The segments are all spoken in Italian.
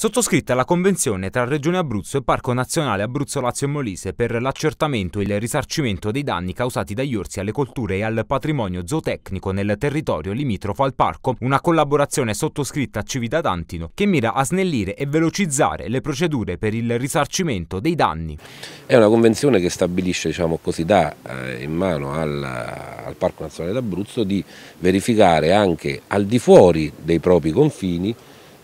sottoscritta la convenzione tra Regione Abruzzo e Parco Nazionale Abruzzo Lazio e Molise per l'accertamento e il risarcimento dei danni causati dagli orsi alle colture e al patrimonio zootecnico nel territorio limitrofo al parco, una collaborazione sottoscritta a Civita Dantino che mira a snellire e velocizzare le procedure per il risarcimento dei danni. È una convenzione che stabilisce, diciamo così, dà eh, in mano al, al Parco Nazionale d'Abruzzo di verificare anche al di fuori dei propri confini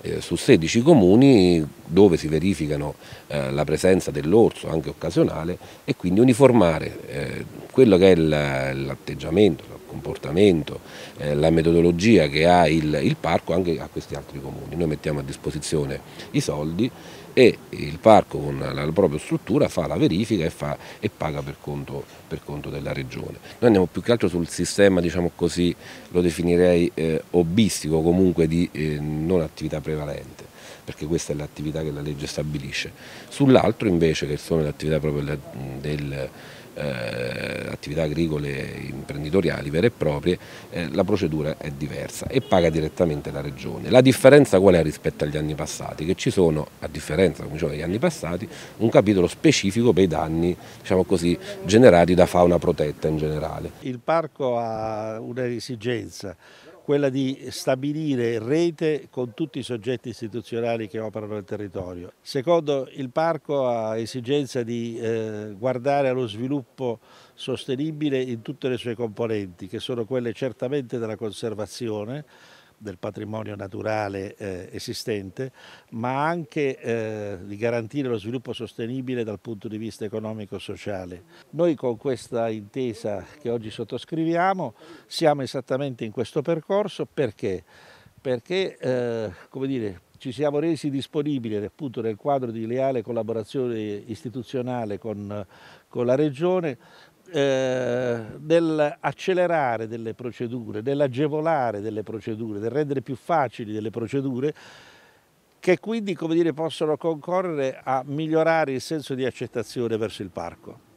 eh, su 16 comuni dove si verificano eh, la presenza dell'orso anche occasionale e quindi uniformare eh, quello che è l'atteggiamento, comportamento, eh, la metodologia che ha il, il, parco anche a questi altri comuni. Noi mettiamo a disposizione i soldi e il parco con la, la propria struttura fa la verifica e, fa, e paga per conto, per conto, della regione. Noi andiamo più che altro sul sistema, diciamo così, lo definirei eh, hobbistico comunque di eh, non attività prevalente perché questa è l'attività che la legge stabilisce. Sull'altro invece che sono le attività proprio del eh, attività agricole imprenditoriali vere e proprie, eh, la procedura è diversa e paga direttamente la regione. La differenza qual è rispetto agli anni passati? Che ci sono, a differenza come dicevo, degli anni passati, un capitolo specifico per i danni diciamo così, generati da fauna protetta in generale. Il parco ha un'esigenza quella di stabilire rete con tutti i soggetti istituzionali che operano nel territorio. Secondo, il parco ha esigenza di eh, guardare allo sviluppo sostenibile in tutte le sue componenti, che sono quelle certamente della conservazione, del patrimonio naturale eh, esistente, ma anche eh, di garantire lo sviluppo sostenibile dal punto di vista economico-sociale. e Noi con questa intesa che oggi sottoscriviamo siamo esattamente in questo percorso perché? Perché eh, come dire, ci siamo resi disponibili appunto nel quadro di leale collaborazione istituzionale con, con la Regione eh, dell'accelerare delle procedure, dell'agevolare delle procedure, del rendere più facili delle procedure, che quindi dire, possono concorrere a migliorare il senso di accettazione verso il parco.